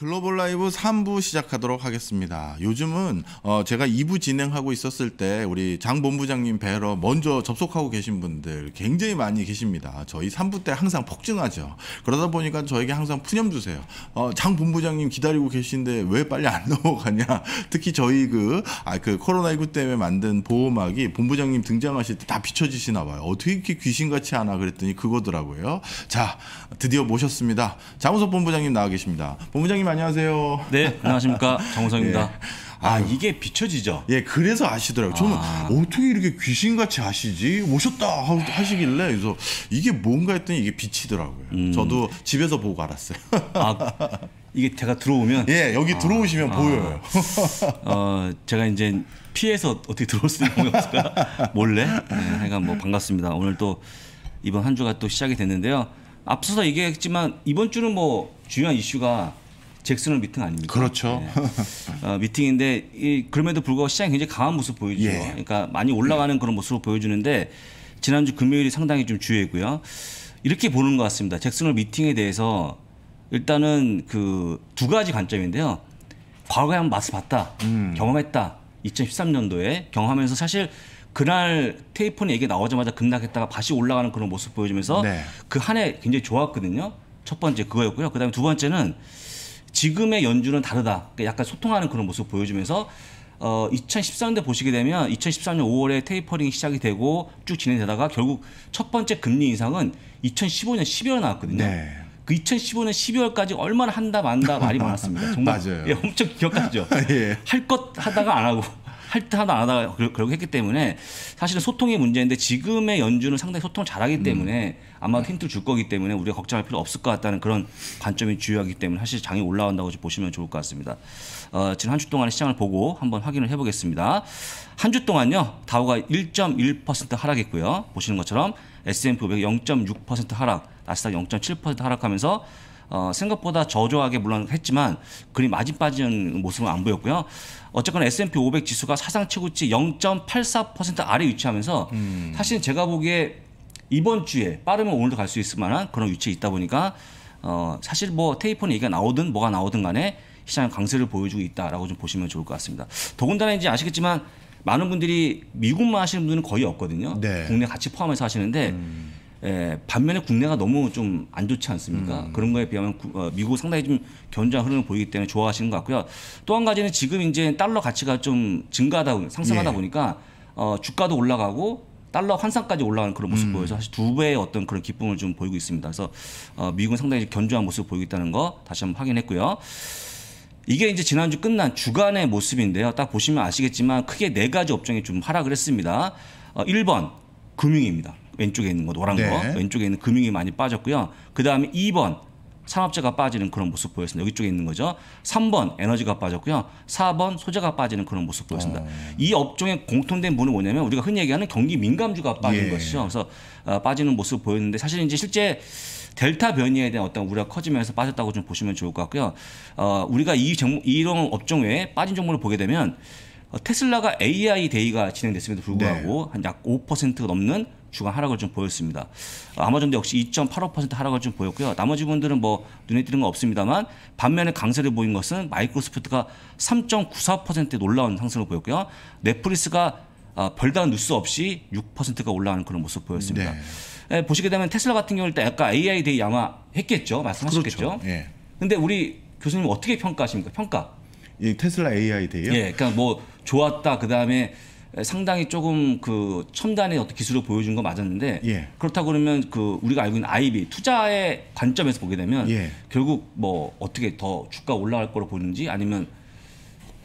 글로벌 라이브 3부 시작하도록 하겠습니다. 요즘은 어 제가 2부 진행하고 있었을 때 우리 장 본부장님 배러 먼저 접속하고 계신 분들 굉장히 많이 계십니다. 저희 3부 때 항상 폭증하죠. 그러다 보니까 저에게 항상 푸념 주세요. 어장 본부장님 기다리고 계신데 왜 빨리 안 넘어가냐. 특히 저희 그, 아, 그 코로나19 때문에 만든 보호막이 본부장님 등장하실 때 다 비춰지시나 봐요. 어떻게 이렇게 귀신같이 하나 그랬더니 그거더라고요. 자, 드디어 모셨습니다. 장우석 본부장님 나와 계십니다. 본부장님 안녕하세요. 네, 안녕하십니까 정우성입니다. 네. 아, 이게 비춰지죠. 예, 그래서 아시더라고요. 저는 아. 어떻게 이렇게 귀신같이 아시지? 오셨다 하시길래 그래서 이게 뭔가 했더니 이게 비치더라고요. 음. 저도 집에서 보고 알았어요. 아, 이게 제가 들어오면 예, 여기 아, 들어오시면 아. 보여요. 어, 제가 이제 피해서 어떻게 들어올 수 있는 건없 몰래. 네, 하여간 뭐 반갑습니다. 오늘 또 이번 한 주가 또 시작이 됐는데요. 앞서서 얘기했지만 이번 주는 뭐 중요한 이슈가 잭슨홀 미팅 아닙니까? 그렇죠. 네. 어, 미팅인데 이, 그럼에도 불구하고 시장이 굉장히 강한 모습 보여주죠. 예. 그러니까 많이 올라가는 예. 그런 모습을 보여주는데 지난주 금요일이 상당히 좀 주요했고요. 이렇게 보는 것 같습니다. 잭슨홀 미팅에 대해서 일단은 그 두 가지 관점인데요. 과거에 한번 맛을 봤다, 음. 경험했다. 2013년도에 경험하면서 사실 그날 테이프는 얘기 나오자마자 급락했다가 다시 올라가는 그런 모습 보여주면서 네. 그한 해 굉장히 좋았거든요. 첫 번째 그거였고요. 그다음에 두 번째는 지금의 연준은 다르다. 그 약간 소통하는 그런 모습 보여주면서 어, 2 0 1 4년대 보시게 되면 2 0 1 4년 5월에 테이퍼링이 시작이 되고 쭉 진행되다가 결국 첫 번째 금리 인상은 2015년 12월에 나왔거든요. 네. 그 2015년 12월까지 얼마나 한다 만다 말이 많았습니다. 정말 맞아요. 예, 엄청 기억하죠. 예. 할 것 하다가 안 하고 할때 하나 안 하다가 결국 했기 때문에 사실은 소통의 문제인데 지금의 연준은 상당히 소통을 잘하기 음. 때문에 아마 네. 힌트를 줄 거기 때문에 우리가 걱정할 필요 없을 것 같다는 그런 관점이 주요하기 때문에 사실 장이 올라온다고 보시면 좋을 것 같습니다. 어, 지금 한 주 동안의 시장을 보고 한번 확인을 해보겠습니다. 한 주 동안요 다우가 1.1% 하락했고요 보시는 것처럼 S&P 500 0.6% 하락, 나스닥 0.7% 하락하면서 어, 생각보다 저조하게 물론 했지만 그리 많이 빠지는 모습은 안 보였고요. 어쨌거나 S&P 500 지수가 사상 최고치 0.84% 아래 위치하면서 음. 사실 제가 보기에 이번 주에 빠르면 오늘도 갈 수 있을 만한 그런 위치에 있다 보니까 어, 사실 뭐 테이프는 얘기가 나오든 뭐가 나오든 간에 시장 강세를 보여주고 있다라고 좀 보시면 좋을 것 같습니다. 더군다나 이제 아시겠지만 많은 분들이 미국만 하시는 분은 들 거의 없거든요. 네. 국내 같이 포함해서 하시는데 음. 예, 반면에 국내가 너무 좀 안 좋지 않습니까? 음. 그런 거에 비하면 구, 어, 미국 상당히 좀 견조한 흐름을 보이기 때문에 좋아하시는 것 같고요. 또 한 가지는 지금 이제 달러 가치가 좀 증가하다 상승하다 예. 보니까 어, 주가도 올라가고 달러 환상까지 올라가는 그런 모습 음. 보여서 사실 두 배의 어떤 그런 기쁨을 좀 보이고 있습니다. 그래서 어, 미국은 상당히 견조한 모습을 보이고 있다는 거 다시 한번 확인했고요. 이게 이제 지난주 끝난 주간의 모습인데요. 딱 보시면 아시겠지만 크게 네 가지 업종이 좀 하락을 했습니다. 어, 1번 금융입니다. 왼쪽에 있는 거 노란 네. 거 왼쪽에 있는 금융이 많이 빠졌고요. 그 다음에 2번 산업재가 빠지는 그런 모습 보였습니다. 여기 쪽에 있는 거죠. 3번 에너지가 빠졌고요. 4번 소재가 빠지는 그런 모습 보였습니다. 어. 이 업종의 공통된 부분은 뭐냐면 우리가 흔히 얘기하는 경기 민감주가 빠진 예. 것이죠. 그래서 어, 빠지는 모습 보였는데 사실 이제 실제 델타 변이에 대한 어떤 우려가 커지면서 빠졌다고 좀 보시면 좋을 것 같고요. 어, 우리가 이 정, 이런 업종 외에 빠진 종목을 보게 되면 어, 테슬라가 AI 데이가 진행됐음에도 불구하고 네. 한약 5%가 넘는 주간 하락을 좀 보였습니다. 어, 아마존도 역시 2.85% 하락을 좀 보였고요. 나머지 분들은 뭐 눈에 띄는 건 없습니다만 반면에 강세를 보인 것은 마이크로소프트가 3.94%의 놀라운 상승을 보였고요. 넷플릭스가 아, 별다른 뉴스 없이 6%가 올라가는 그런 모습 보였습니다. 네. 예, 보시게 되면 테슬라 같은 경우는 아까 AI 데이 아마 했겠죠. 말씀하셨겠죠. 그렇죠. 예. 근데 우리 교수님 어떻게 평가하십니까? 평가. 예, 테슬라 AI 데이요? 예, 그러니까 뭐 좋았다. 그다음에 상당히 조금 그 첨단의 어떤 기술을 보여준 거 맞았는데 예. 그렇다 그러면 그 우리가 알고 있는 아이비 투자의 관점에서 보게 되면 예. 결국 뭐 어떻게 더 주가 올라갈 거로 보는지 아니면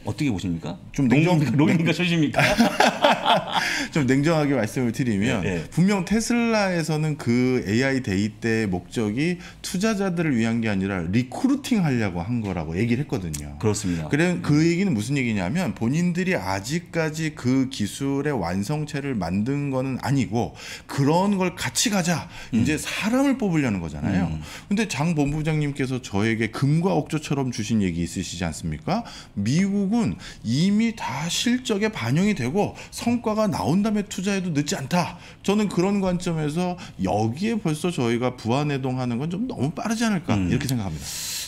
어떻게 보십니까? 좀 냉정 로입니까 십니까좀 냉정하게 말씀을 드리면 네, 네. 분명 테슬라에서는 그 AI 데이 때 목적이 투자자들을 위한 게 아니라 리크루팅 하려고 한 거라고 얘기를 했거든요. 그렇습니다. 그래 그 음. 얘기는 무슨 얘기냐면 본인들이 아직까지 그 기술의 완성체를 만든 거는 아니고 그런 걸 같이 가자. 음. 이제 사람을 뽑으려는 거잖아요. 음. 근데 장 본부장님께서 저에게 금과 옥조처럼 주신 얘기 있으시지 않습니까? 미국 결국은 이미 다 실적에 반영이 되고 성과가 나온 다음에 투자해도 늦지 않다. 저는 그런 관점에서 여기에 벌써 저희가 부안해동하는 건 좀 너무 빠르지 않을까 음. 이렇게 생각합니다.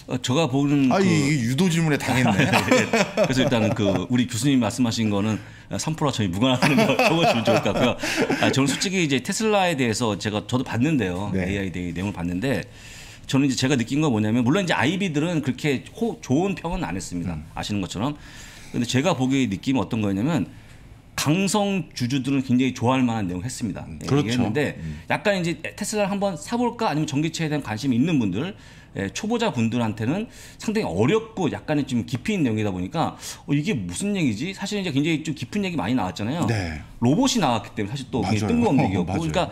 어, 제가 보는 아, 그... 이 유도 질문에 당했네. 예. 그래서 일단은 그 우리 교수님이 말씀하신 거는 3%와 전혀 무관하다는 걸 적어주면 좋을 것 같고요. 아, 저는 솔직히 이제 테슬라에 대해서 제가 저도 봤는데요. 네. AI 데 내용을 봤는데 저는 이제 제가 느낀 건 뭐냐면 물론 이제 아이비들은 그렇게 호, 좋은 평은 안 했습니다. 음. 아시는 것처럼. 근데 제가 보기에 느낌이 어떤 거였냐면 강성 주주들은 굉장히 좋아할 만한 내용 을 했습니다. 음. 예, 그렇죠. 얘기했는데 음. 약간 이제 테슬라를 한번 사볼까 아니면 전기차에 대한 관심이 있는 분들 예, 초보자 분들한테는 상당히 어렵고 약간의 좀 깊이 있는 내용이다 보니까 어, 이게 무슨 얘기지? 사실 이제 굉장히 좀 깊은 얘기 많이 나왔잖아요. 네. 로봇이 나왔기 때문에 사실 또 굉장히 뜬금없는 얘기였고, 어, 그러니까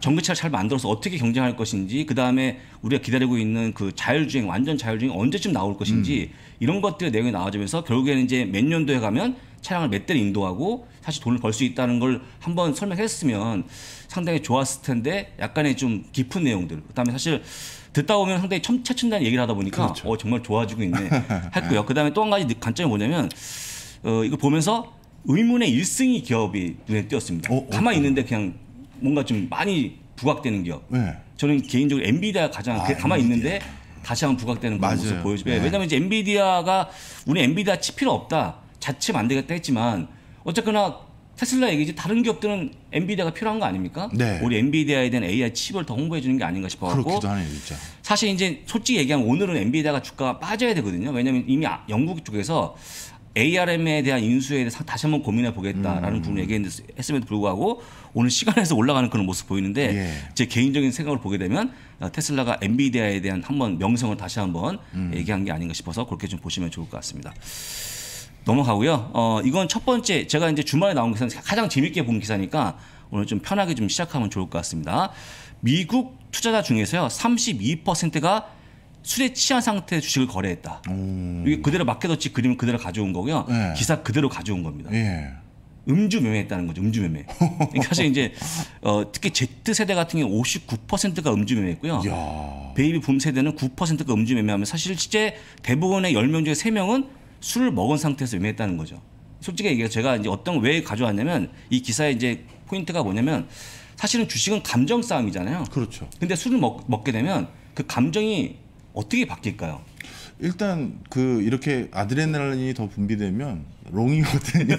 전기차를 잘 만들어서 어떻게 경쟁할 것인지, 그 다음에 우리가 기다리고 있는 그 자율주행 완전 자율주행 언제쯤 나올 것인지 음. 이런 것들의 내용이 나와지면서 결국에는 이제 몇 년도에 가면 차량을 몇 대를 인도하고 사실 돈을 벌 수 있다는 걸 한번 설명했으면 상당히 좋았을 텐데 약간의 좀 깊은 내용들 그다음에 사실 듣다 보면 상당히 첨, 차츰다 얘기를 하다 보니까 그렇죠. 어, 정말 좋아지고 있네 했고요. 그다음에 또 한 가지 관점이 뭐냐면 어, 이거 보면서 의문의 1승이 기업이 눈에 띄었습니다. 어, 어, 가만히 있는데 그냥 뭔가 좀 많이 부각되는 기업. 네. 저는 개인적으로 엔비디아가 가장 아, 가만 엔비디아. 있는데 다시 한번 부각되는 그런 모습 보여주고 네. 왜냐하면 이제 엔비디아가 우리 엔비디아 칩필요 없다 자체만들겠다 했지만 어쨌거나 테슬라 얘기지 다른 기업들은 엔비디아가 필요한 거 아닙니까? 네. 우리 엔비디아에 대한 AI 칩을 더 홍보해 주는 게 아닌가 싶어갖고. 그렇기도 하네요, 진짜. 사실 이제 솔직히 얘기하면 오늘은 엔비디아가 주가가 빠져야 되거든요. 왜냐하면 이미 아, 영국 쪽에서 ARM에 대한 인수에 대해서 다시 한번 고민해 보겠다라는 음. 부분 얘기했음에도 불구하고 오늘 시간에서 올라가는 그런 모습 보이는데 예. 제 개인적인 생각을 보게 되면 아, 테슬라가 엔비디아에 대한 한번 명성을 다시 한번 음. 얘기한 게 아닌가 싶어서 그렇게 좀 보시면 좋을 것 같습니다. 넘어가고요. 어, 이건 첫 번째 제가 이제 주말에 나온 기사는 가장 재밌게 본 기사니까 오늘 좀 편하게 좀 시작하면 좋을 것 같습니다. 미국 투자자 중에서요. 32%가 술에 취한 상태의 주식을 거래했다. 오. 이게 그대로 맡겨뒀지 그림을 그대로 가져온 거고요. 네. 기사 그대로 가져온 겁니다. 예. 음주 매매했다는 거죠. 음주 매매. 그러니까 사실 이제 어, 특히 Z 세대 같은 경우 59%가 음주 매매했고요. 야. 베이비 붐 세대는 9%가 음주 매매하면 사실 실제 대부분의 10명 중에 3명은 술을 먹은 상태에서 유험했다는 거죠. 솔직히 얘기해 제가 이제 어떤 왜 가져왔냐면 이 기사의 이제 포인트가 뭐냐면 사실은 주식은 감정 싸움이잖아요. 그렇죠. 근데 술을 먹, 먹게 되면 그 감정이 어떻게 바뀔까요? 일단 그 이렇게 아드레날린이 더 분비되면 롱이거든요.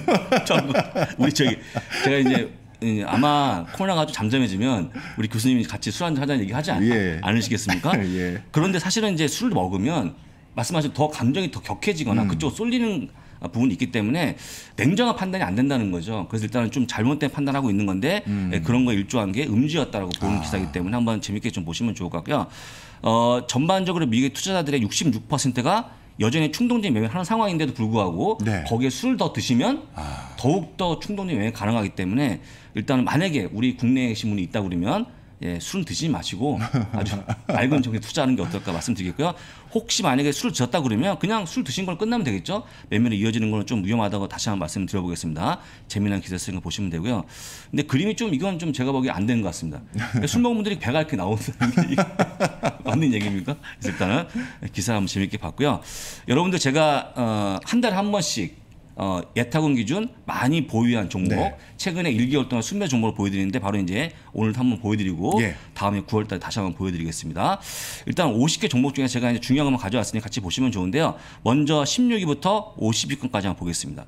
우리 저기 제가 이제 아마 코로나가 좀 잠잠해지면 우리 교수님이 같이 술 한잔 하자는 얘기 하지 않, 예. 않으시겠습니까? 예. 그런데 사실은 이제 술을 먹으면 말씀하신 더 감정이 더 격해지거나 음. 그쪽 쏠리는 부분이 있기 때문에 냉정한 판단이 안 된다는 거죠. 그래서 일단은 좀 잘못된 판단하고 있는 건데 음. 예, 그런 거 일조한 게 음지였다라고 보는 아. 기사이기 때문에 한번 재밌게 좀 보시면 좋을 것 같고요. 어, 전반적으로 미국의 투자자들의 66%가 여전히 충동적인 매매를 하는 상황인데도 불구하고 네. 거기에 술을 더 드시면 아. 더욱더 충동적인 매매가 가능하기 때문에 일단은 만약에 우리 국내에 계신 분이 있다 그러면 예, 술은 드시지 마시고 아주 맑은 정에 투자하는 게 어떨까 말씀드리겠고요. 혹시 만약에 술을 드셨다 그러면 그냥 술 드신 걸 끝나면 되겠죠. 매매로 이어지는 건 좀 위험하다고 다시 한번 말씀드려보겠습니다. 재미난 기사 쓰는 거 보시면 되고요. 근데 그림이 좀 이건 좀 제가 보기에 안 되는 것 같습니다. 그러니까 술 먹은 분들이 배가 이렇게 나온다는 게 맞는 얘기입니까? 일단은 기사 한번 재밌게 봤고요. 여러분들 제가 어, 한 달에 한 번씩 어, 예타군 기준 많이 보유한 종목 네. 최근에 1개월 동안 순매 종목을 보여드리는데 바로 이제 오늘 한번 보여드리고 예. 다음에 9월달 에 다시 한번 보여드리겠습니다. 일단 50개 종목 중에 제가 이제 중요한 것만 가져왔으니 같이 보시면 좋은데요. 먼저 16위부터 50위권까지 한번 보겠습니다.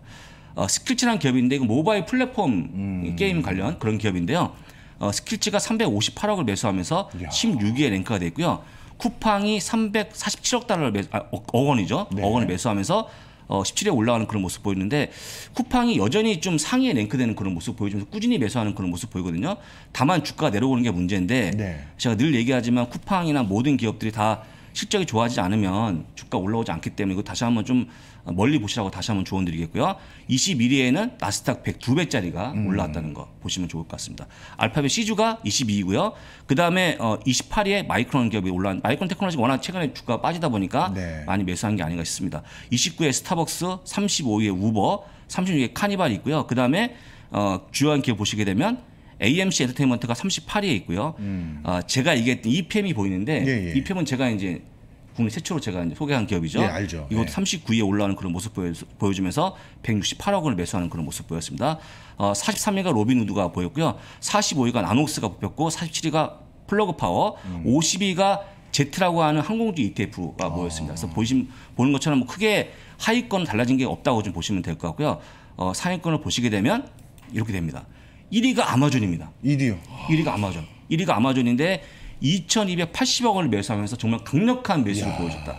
어, 스킬치라는 기업인데 이거 모바일 플랫폼 음. 게임 관련 그런 기업인데요. 어, 스킬치가 358억을 매수하면서 16위에 랭크가 되어 있고요. 쿠팡이 347억 달러를 매, 아, 억 원이죠. 네. 억 원을 매수하면서 어, 17에 올라가는 그런 모습 보이는데 쿠팡이 여전히 좀 상위에 랭크되는 그런 모습 보여주면서 꾸준히 매수하는 그런 모습 보이거든요. 다만 주가가 내려오는 게 문제인데 네. 제가 늘 얘기하지만 쿠팡이나 모든 기업들이 다 실적이 좋아지지 않으면 주가 올라오지 않기 때문에 이거 다시 한번 좀 멀리 보시라고 다시 한번 조언 드리겠고요. 21위에는 나스닥 1 0 2배짜리가 음. 올라왔다는 거 보시면 좋을 것 같습니다. 알파벳 C주가 2 2위고요 그다음에 어 28위에 마이크론 기업이 올라온 마이크론 테크놀로지가 워낙 최근에 주가 빠지다 보니까 네. 많이 매수한 게 아닌가 싶습니다. 29위에 스타벅스, 35위에 우버, 36위에 카니발이 있고요. 그다음에 어, 주요한 기업 보시게 되면 AMC 엔터테인먼트가 38위에 있고요. 음. 어, 제가 이게 EPM이 보이는데 예, 예. EPM은 제가 이제 국내 최초로 제가 이제 소개한 기업이죠. 예, 알죠. 이것도 예. 39위에 올라오는 그런 모습 보여, 주면서 168억 원을 매수하는 그런 모습 보였습니다. 어, 43위가 로빈우드가 보였고요. 45위가 나노스가 뽑혔고 47위가 플러그 파워, 음. 52위가 제트라고 하는 항공주 ETF가 아. 보였습니다. 그래서 보신 보는 것처럼 뭐 크게 하위권 달라진 게 없다고 좀 보시면 될 것 같고요. 어, 상위권을 보시게 되면 이렇게 됩니다. 1위가 아마존입니다. 1위요. 1위가 아마존. 1위가 아마존인데 2,280억 원을 매수하면서 정말 강력한 매수를 야. 보여줬다.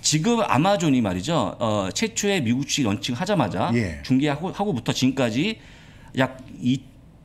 지금 아마존이 말이죠. 어, 최초의 미국 주식 런칭하자마자 예. 중개하고부터 지금까지 약 2,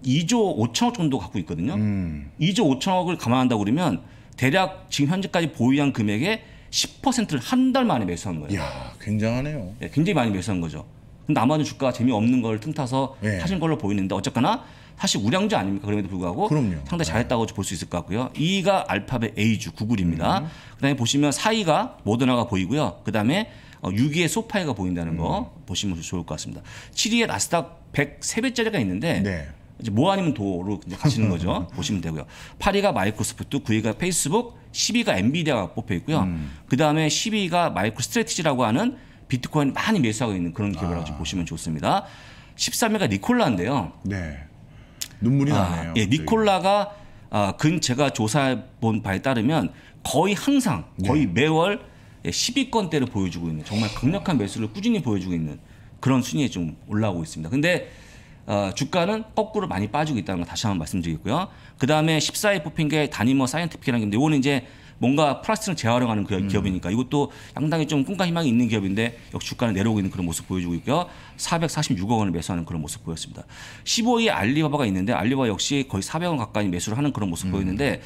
2조 5천억 정도 갖고 있거든요. 음. 2조 5천억을 감안한다고 그러면 대략 지금 현재까지 보유한 금액의 10%를 한 달 만에 매수한 거예요. 야, 굉장하네요. 네, 굉장히 많이 매수한 거죠. 근데 아마존 주가가 재미없는 걸 틈타서 예. 하신 걸로 보이는데 어쨌거나 사실 우량주 아닙니까? 그럼에도 불구하고 그럼요. 상당히 네. 잘했다고 볼 수 있을 것 같고요. 2위가 알파벳 A주 구글입니다. 음. 그다음에 보시면 4위가 모더나가 보이고요. 그다음에 6위에 어, 소파이가 보인다는 거 음. 보시면 좋을 것 같습니다. 7위에 나스닥 103배짜리가 있는데 네. 이제 뭐 아니면 도로 이제 가시는 거죠. 보시면 되고요. 8위가 마이크로소프트, 9위가 페이스북, 10위가 엔비디아가 뽑혀 있고요. 음. 그다음에 12위가 마이크로 스트레티지라고 하는 비트코인 많이 매수하고 있는 그런 기업이라고 아. 보시면 좋습니다. 13위가 니콜라인데요. 네. 눈물이 아, 나네요. 예, 네. 니콜라가 아, 근 제가 조사해 본 바에 따르면 거의 항상 네. 거의 네. 매월 10위권대를 예, 보여주고 있는 정말 강력한 매수를 꾸준히 보여주고 있는 그런 순위에 좀 올라오고 있습니다. 근데 어, 주가는 거꾸로 많이 빠지고 있다는 걸 다시 한번 말씀드리고요. 그 다음에 14위 뽑힌 게 다니머 사이언티픽이라는 건데 이거는 이제 뭔가 플라스틱을 재활용하는 그 음. 기업이니까 이것도 상당히 좀 꿈과 희망이 있는 기업인데 역시 주가는 내려오고 있는 그런 모습 보여주고 있고요. 446억 원을 매수하는 그런 모습 보였습니다. 1 5위 알리바바가 있는데 알리바바 역시 거의 400원 억 가까이 매수를 하는 그런 모습 음. 보였는데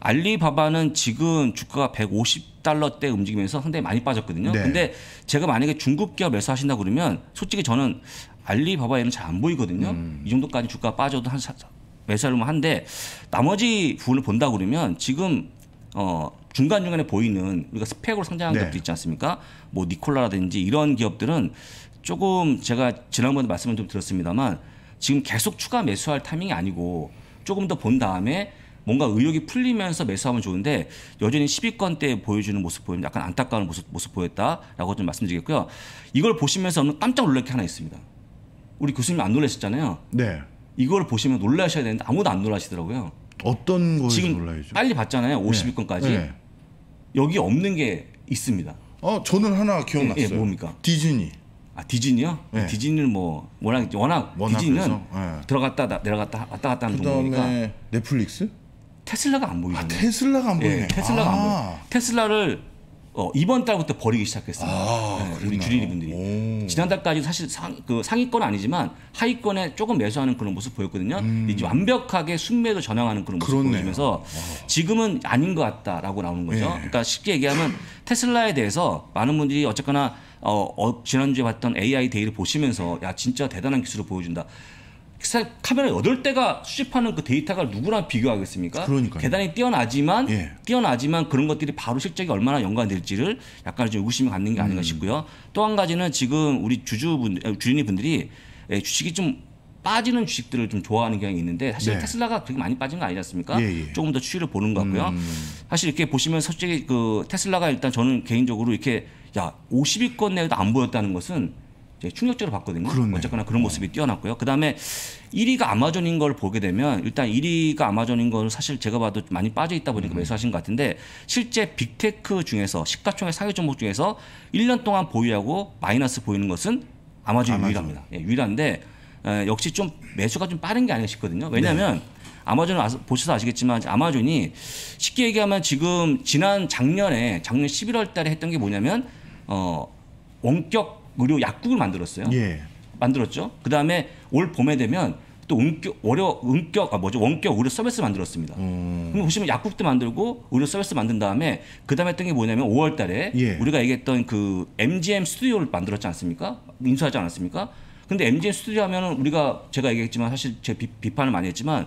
알리바바는 지금 주가가 150달러대 움직이면서 상당히 많이 빠졌거든요. 네. 근데 제가 만약에 중국 기업 매수하신다 그러면 솔직히 저는 알리바바에는 잘 안 보이거든요. 음. 이 정도까지 주가 빠져도 한 매수하려면 한데 나머지 부분을 본다 그러면 지금 어, 중간중간에 보이는 우리가 스펙으로 성장한 네. 기업들 있지 않습니까? 뭐 니콜라라든지 이런 기업들은 조금 제가 지난번에 말씀을 좀 드렸습니다만 지금 계속 추가 매수할 타이밍이 아니고 조금 더 본 다음에 뭔가 의욕이 풀리면서 매수하면 좋은데 여전히 10위권 때 보여주는 모습 보이면 약간 안타까운 모습, 모습 보였다라고 좀 말씀드리겠고요. 이걸 보시면서 오 깜짝 놀랄 게 하나 있습니다. 우리 교수님 안 놀라셨잖아요. 네. 이걸 보시면 놀라셔야 되는데 아무도 안 놀라시더라고요. 어떤 거에 지금 놀라야죠? 빨리 봤잖아요. 50위권까지. 네. 여기 없는 게 있습니다. 어, 저는 하나 기억났어요. 예, 예, 뭡니까? 디즈니. 아, 디즈니요? 네. 디즈니는 뭐 워낙 워낙, 디즈니는 네. 들어갔다 나, 내려갔다 왔다 갔다 하는 동네니까. 넷플릭스? 테슬라가 안 보이네. 아, 테슬라가 안 보이네. 예, 테슬라가 아. 안 보여. 테슬라를 어, 이번 달부터 버리기 시작했습니다. 아, 네, 우리 주린이 분들이. 지난달까지 사실 상, 그 상위권 아니지만 하위권에 조금 매수하는 그런 모습 보였거든요. 음. 이제 완벽하게 순매도전향하는 그런 모습 그렇네요. 보이면서 어. 지금은 아닌 것 같다라고 나오는 거죠. 예. 그러니까 쉽게 얘기하면 테슬라에 대해서 많은 분들이 어쨌거나 어, 어, 지난주에 봤던 AI 데이를 보시면서 야 진짜 대단한 기술을 보여준다. 카메라 여덟 대가 수집하는 그 데이터가 누구랑 비교하겠습니까? 그러니까 계단이 뛰어나지만 예. 뛰어나지만 그런 것들이 바로 실적이 얼마나 연관될지를 약간 좀 의심이 갖는 게 아닌가 음. 싶고요. 또 한 가지는 지금 우리 주주분 주인이 분들이 주식이 좀 빠지는 주식들을 좀 좋아하는 경향이 있는데 사실 네. 테슬라가 그렇게 많이 빠진 거 아니지 않습니까? 예, 예. 조금 더 추이를 보는 것 같고요. 음. 사실 이렇게 보시면 솔직히 그 테슬라가 일단 저는 개인적으로 이렇게 야 50위권 내에도 안 보였다는 것은 되게 예, 충격적으로 봤거든요. 그렇네. 어쨌거나 그런 네. 모습이 뛰어났고요. 그다음에 1위가 아마존인 걸 보게 되면 일단 1위가 아마존인 걸 사실 제가 봐도 많이 빠져 있다 보니까 음. 매수하신 것 같은데 실제 빅테크 중에서 시가총액 사회 종목 중에서 1년 동안 보유하고 마이너스 보이는 것은 아마존이 아마존. 유일합니다. 예, 유일한데 에, 어, 역시 좀 매수가 좀 빠른 게 아닌가 싶거든요. 왜냐하면 네. 아마존 보셔서 아시겠지만 아마존이 쉽게 얘기하면 지금 지난 작년에 작년 11월 달에 했던 게 뭐냐면 어 원격 의료 약국을 만들었어요. 예. 만들었죠. 그 다음에 올 봄에 되면 또원격 월요 원격아 뭐죠 원격 의료 서비스 만들었습니다. 음. 그럼 보시면 약국도 만들고 의료 서비스 만든 다음에 그 다음에 했던 게 뭐냐면 5월달에 예. 우리가 얘기했던 그 MGM 스튜디오를 만들었지 않습니까? 인수하지 않았습니까? 근데 MGM 스튜디오 하면은 우리가 제가 얘기했지만 사실 제 비, 비판을 많이 했지만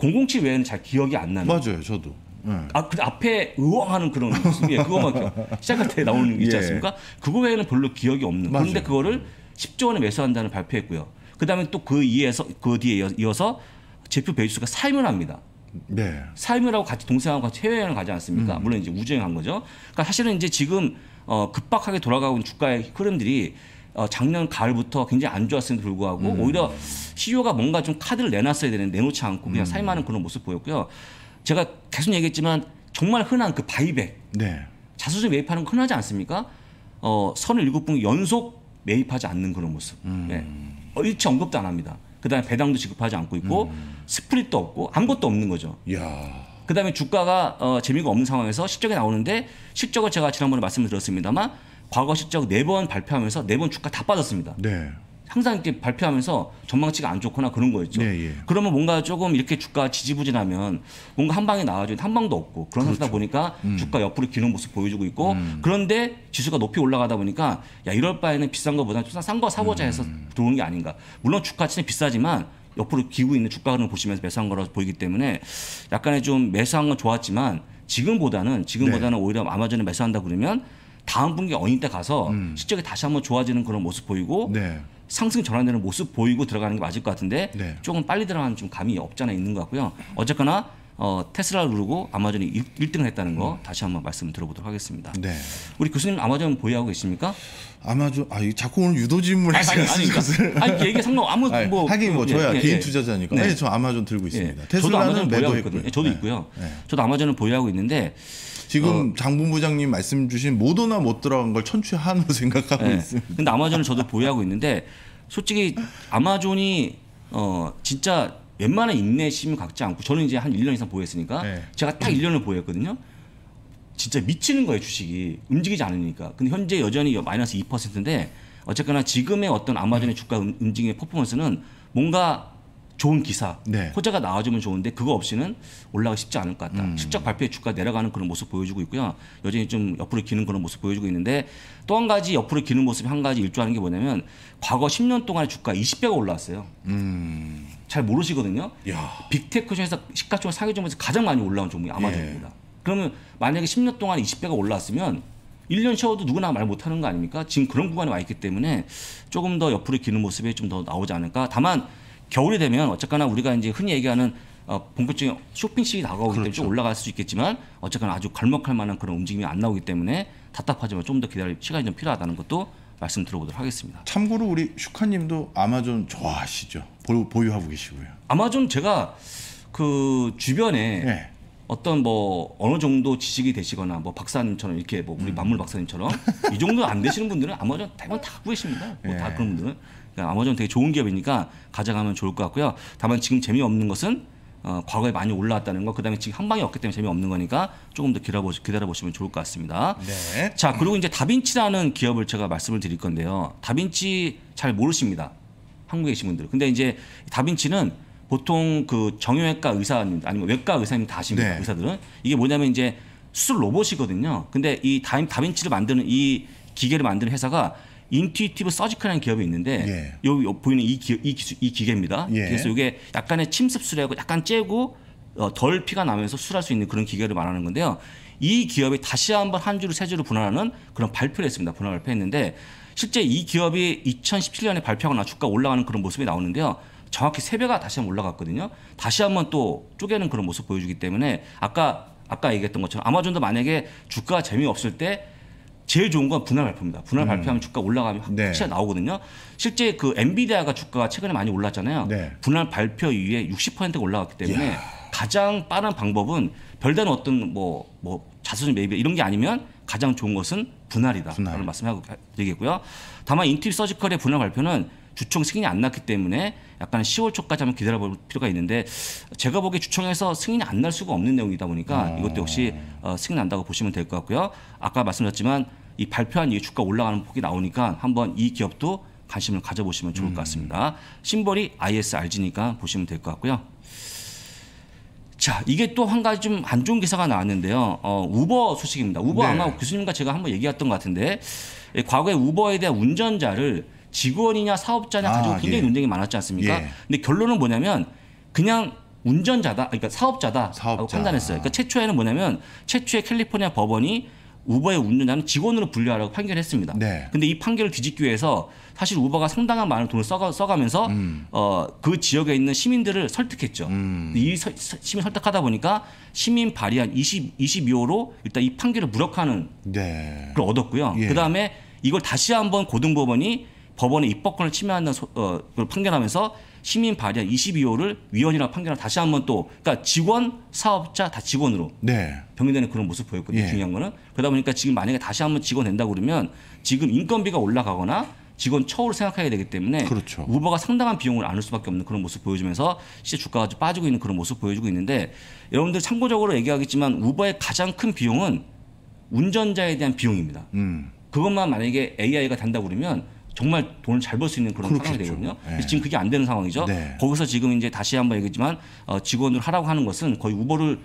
007 외에는 잘 기억이 안 나는. 맞아요, 저도. 음. 아, 그 앞에 의왕하는 그런 모습이 그거만 시작할 때 나오는 게 있지 예. 않습니까? 예. 그 그거 외에는 별로 기억이 없는. 맞아요. 그런데 그거를 10조 원에 매수한다는 발표했고요. 그다음에 또 그 이에서 그 뒤에 이어서 제프 베이스가 삶을 합니다. 네. 사임을 하고 같이 동생하고 같이 해외여행을 가지 않습니까? 음. 물론 이제 우주여행 간 거죠. 그러니까 사실은 이제 지금 어, 급박하게 돌아가고 있는 주가의 흐름들이 어, 작년 가을부터 굉장히 안 좋았음에도 불구하고 음. 오히려 CEO가 뭔가 좀 카드를 내놨어야 되는데 내놓지 않고 그냥 사임하는 음. 그런 모습 보였고요. 제가 계속 얘기했지만 정말 흔한 그 바이백. 네. 자수주 매입하는 거 흔하지 않습니까? 어, 일곱 분 연속 매입하지 않는 그런 모습. 음. 예. 어, 일체 언급도 안 합니다. 그다음에 배당도 지급하지 않고 있고 음. 스프릿도 없고 아무것도 없는 거죠. 야 그다음에 주가가 어, 재미가 없는 상황에서 실적이 나오는데 실적을 제가 지난번에 말씀드렸습니다만 과거 실적 네 번 발표하면서 네 번 주가 다 빠졌습니다. 네. 항상 이렇게 발표하면서 전망치가 안 좋거나 그런 거였죠. 예, 예. 그러면 뭔가 조금 이렇게 주가 지지부진하면 뭔가 한 방에 나와줘야 한 방도 없고 그런 그렇죠. 상태다 보니까 음. 주가 옆으로 기는 모습 보여주고 있고 음. 그런데 지수가 높이 올라가다 보니까 야 이럴 바에는 비싼 거보다 좀싼거 사고자 해서 음. 들어온 게 아닌가. 물론 주가 치는 비싸지만 옆으로 기고 있는 주가 흐름 보시면서 매수한 거라고 보이기 때문에 약간의 좀 매수한 건 좋았지만 지금보다는 지금보다는 네. 오히려 아마존에 매수한다 그러면 다음 분기 어인 때 가서 음. 실적이 다시 한번 좋아지는 그런 모습 보이고 네. 상승 전환되는 모습 보이고 들어가는 게 맞을 것 같은데 네. 조금 빨리 들어가는 좀 감이 없잖아 있는 것 같고요. 어쨌거나 어, 테슬라를 누르고 아마존이 1, 등을 했다는 거 다시 한번 말씀 들어보도록 하겠습니다. 네. 우리 교수님 아마존 보유하고 계십니까? 아마존 아 자꾸 오늘 유도 질문을 아니, 니까 아니 그러니까 얘기 상관 아무 아니, 뭐 하긴 뭐 예, 저야 예, 개인 예, 투자자니까. 네. 예. 저 아마존 들고 예. 있습니다. 테슬라는 저도 아마존 보유하고 있거든요. 저도 네. 있고요. 네. 저도 아마존을 보유하고 있는데 지금 어. 장본부장님 말씀 주신 모더나 못 들어간 걸천추하는 생각하고 네. 있습니다. 근데 아마존을 저도 보유하고 있는데 솔직히 아마존이 어 진짜 웬만한 인내심을 갖지 않고 저는 이제 한 1년 이상 보유했으니까 네. 제가 딱 1년을 보유했거든요. 진짜 미치는 거예요 주식이 움직이지 않으니까. 근데 현재 여전히 마이너스 2%인데 어쨌거나 지금의 어떤 아마존의 주가 음, 움직임의 퍼포먼스는 뭔가 좋은 기사 네. 호재가 나와주면 좋은데 그거 없이는 올라가기 쉽지 않을 것 같다. 음. 실적 발표의 주가 내려가는 그런 모습 보여주고 있고요. 여전히 좀 옆으로 기는 그런 모습 보여주고 있는데 또 한 가지 옆으로 기는 모습 이한 가지 일조하는 게 뭐냐면 과거 10년 동안 주가 20배가 올라왔어요. 음. 잘 모르시거든요. 야. 빅테크 중에서 시가총액 상위 종목에서 가장 많이 올라온 종목이 아마존입니다. 예. 그러면 만약에 10년 동안 20배가 올라왔으면 1년 쉬어도 누구나 말 못하는 거 아닙니까? 지금 그런 구간에 와 있기 때문에 조금 더 옆으로 기는 모습이 좀 더 나오지 않을까. 다만 겨울이 되면 어쨌거나 우리가 이제 흔히 얘기하는 어, 본격적인 쇼핑 시기 다가오기 그렇죠. 때문에 좀 올라갈 수 있겠지만 어쨌거나 아주 갈먹할 만한 그런 움직임이 안 나오기 때문에 답답하지만 좀 더 기다릴 시간이 좀 필요하다는 것도 말씀 들어보도록 하겠습니다. 참고로 우리 슈카님도 아마존 좋아하시죠? 보, 유하고 계시고요. 아마존 제가 그 주변에 네. 어떤 뭐 어느 정도 지식이 되시거나 뭐 박사님처럼 이렇게 뭐 우리 음. 만물 박사님처럼 이 정도 안 되시는 분들은 아마존 대부분 다 구해십니다. 뭐다 네. 그런 분들은 그러니까 아마존 되게 좋은 기업이니까 가져가면 좋을 것 같고요. 다만 지금 재미없는 것은 어, 과거에 많이 올라왔다는 거, 그다음에 지금 한 방이 없기 때문에 재미없는 거니까 조금 더 기다려보시, 기다려보시면 좋을 것 같습니다. 네. 자, 그리고 이제 다빈치라는 기업을 제가 말씀을 드릴 건데요. 다빈치 잘 모르십니다. 한국에 계신 분들. 근데 이제 다빈치는 보통 그 정형외과 의사님 아니면 외과 의사님 다 아십니다. 네. 의사들은 이게 뭐냐면 이제 수술 로봇이거든요. 근데 이 다빈치를 만드는 이 기계를 만드는 회사가 인튜이티브 서지컬이라는 기업이 있는데 예. 여기 보이는 이, 기, 이, 기수, 이 기계입니다. 예. 그래서 이게 약간의 침습술하고 약간 째고 어, 덜 피가 나면서 술할 수 있는 그런 기계를 말하는 건데요. 이 기업이 다시 한번 한 주를 세 주를 분할하는 그런 발표를 했습니다. 분할 발표했는데 실제 이 기업이 2017년에 발표하고 나 주가 올라가는 그런 모습이 나오는데요. 정확히 세배가 다시 한번 올라갔거든요. 다시 한번 또 쪼개는 그런 모습 보여주기 때문에 아까 아까 얘기했던 것처럼 아마존도 만약에 주가 재미없을 때 제일 좋은 건 분할 발표입니다. 분할 음. 발표하면 주가 올라가면 네. 확실히 네. 나오거든요. 실제 그 엔비디아가 주가가 최근에 많이 올랐잖아요. 네. 분할 발표 이후에 60%가 올라갔기 때문에 야 가장 빠른 방법은 별다른 어떤 뭐, 뭐 자수진 매입 이런 게 아니면 가장 좋은 것은 분할이다. 분할. 라는 말씀을 드리겠고요. 다만 인티브 서지컬의 분할 발표는 주총 승인이 안 났기 때문에 약간 10월 초까지 한번 기다려볼 필요가 있는데 제가 보기에 주청에서 승인이 안 날 수가 없는 내용이다 보니까 음. 이것도 역시 어, 승인 난다고 보시면 될 것 같고요. 아까 말씀드렸지만 이 발표한 이 주가 올라가는 폭이 나오니까 한번 이 기업도 관심을 가져보시면 좋을 것 음. 같습니다. 음. 심벌이 ISRG니까 보시면 될 것 같고요. 자, 이게 또 한 가지 좀 안 좋은 기사가 나왔는데요. 어, 우버 소식입니다. 우버 네. 아마 교수님과 제가 한번 얘기했던 것 같은데 예, 과거에 우버에 대한 운전자를 직원이냐 사업자냐 아, 가지고 아, 굉장히 예. 논쟁이 많았지 않습니까? 예. 근데 결론은 뭐냐면 그냥 운전자다, 그러니까 사업자다 사업자. 판단했어요. 그러니까 최초에는 뭐냐면 최초에 캘리포니아 법원이 우버의 운전자는 직원으로 분류하라고 판결했습니다. 네. 근데 이 판결을 뒤집기 위해서 사실 우버가 상당한 많은 돈을 써가, 면서 음. 어, 그 지역에 있는 시민들을 설득했죠. 음. 이 서, 시민 설득하다 보니까 시민 발의한 20, 22호로 일단 이 판결을 무력화하는 네. 걸 얻었고요. 예. 그다음에 이걸 다시 한번 고등법원이 법원의 입법권을 침해하는 소, 어, 걸 판결하면서 시민 발의안 22호를 위원이라고 판결을 다시 한번 또 그러니까 직원 사업자 다 직원으로 네. 병행되는 그런 모습 보였거든요. 예. 중요한 거는 그러다 보니까 지금 만약에 다시 한번 직원 된다 그러면 지금 인건비가 올라가거나 직원 처우를 생각해야 되기 때문에 그렇죠. 우버가 상당한 비용을 안을 수밖에 없는 그런 모습 보여주면서 시세 주가가 좀 빠지고 있는 그런 모습 보여주고 있는데 여러분들 참고적으로 얘기하겠지만 우버의 가장 큰 비용은 운전자에 대한 비용입니다. 음. 그것만 만약에 AI가 된다 그러면 정말 돈을 잘 벌 수 있는 그런 그렇겠 상황이 되거든요. 네. 지금 그게 안 되는 상황이죠. 네. 거기서 지금 이제 다시 한번 얘기했지만 어, 직원을 하라고 하는 것은 거의 우버를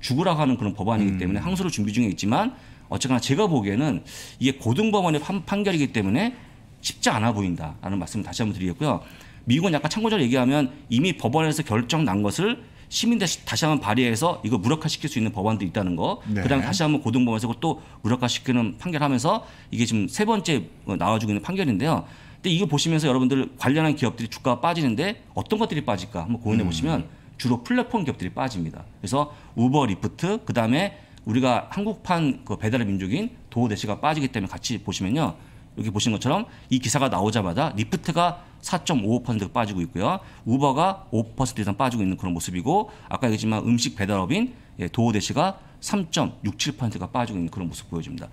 죽으라고 하는 그런 법안이기 음. 때문에 항소를 준비 중에 있지만 어쨌거나 제가 보기에는 이게 고등법원의 판, 판결이기 때문에 쉽지 않아 보인다라는 말씀을 다시 한번 드리겠고요. 미국은 약간 참고적으로 얘기하면 이미 법원에서 결정 난 것을 시민들 다시 한번 발의해서 이거 무력화시킬 수 있는 법안도 있다는 거. 네. 그다음 다시 한번 고등법원에서 또 무력화시키는 판결하면서 이게 지금 세 번째 어, 나와주고 있는 판결인데요. 근데 이거 보시면서 여러분들 관련한 기업들이 주가가 빠지는데 어떤 것들이 빠질까 한번 고민해 음. 보시면 주로 플랫폼 기업들이 빠집니다. 그래서 우버, 리프트, 그다음에 우리가 한국판 그 배달의 민족인 도어 대시가 빠지기 때문에 같이 보시면요. 여기 보신 것처럼 이 기사가 나오자마자 리프트가 4.55% 빠지고 있고요. 우버가 5% 이상 빠지고 있는 그런 모습이고 아까 얘기했지만 음식 배달업인 예, 도우대시가 3.67%가 빠지고 있는 그런 모습 보여줍니다.